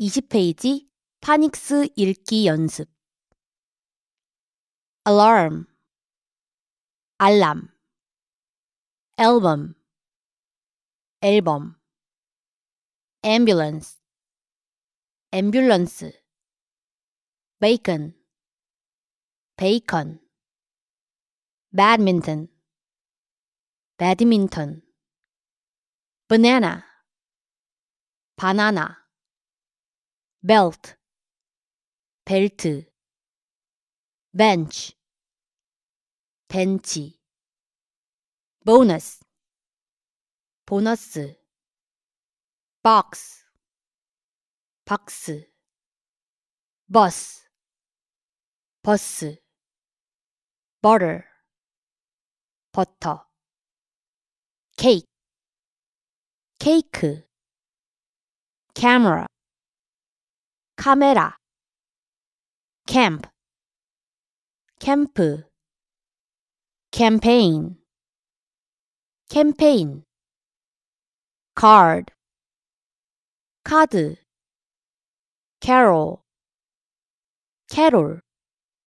20페이지 파닉스 읽기 연습 alarm 알람 앨범 앨범 ambulance ambulance bacon 베이컨 badminton badminton banana 바나나 belt 벨트 bench 벤치 bonus 보너스 box 박스 Bus. 버스 butter 버터 cake Cake. camera 카메라 캠프 캠프 캠페인 캠페인 카드 카드 캐롤 캐롤